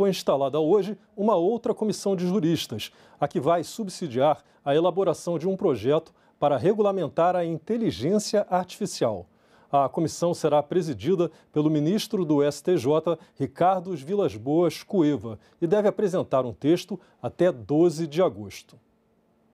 foi instalada hoje uma outra comissão de juristas, a que vai subsidiar a elaboração de um projeto para regulamentar a inteligência artificial. A comissão será presidida pelo ministro do STJ, Ricardo Vilas Boas Cueva, e deve apresentar um texto até 12 de agosto.